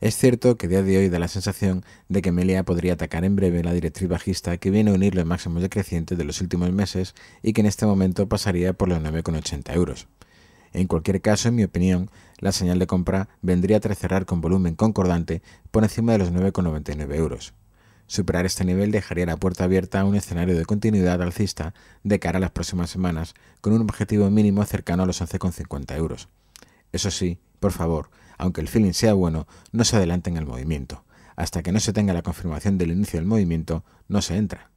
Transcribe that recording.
Es cierto que a día de hoy da la sensación de que Melia podría atacar en breve la directriz bajista que viene a unir los máximos decrecientes de los últimos meses y que en este momento pasaría por los 9,80 euros. En cualquier caso, en mi opinión, la señal de compra vendría a cerrar con volumen concordante por encima de los 9,99 euros. Superar este nivel dejaría la puerta abierta a un escenario de continuidad alcista de cara a las próximas semanas, con un objetivo mínimo cercano a los 11,50 euros. Eso sí, por favor, aunque el feeling sea bueno, no se adelanta en el movimiento. Hasta que no se tenga la confirmación del inicio del movimiento, no se entra.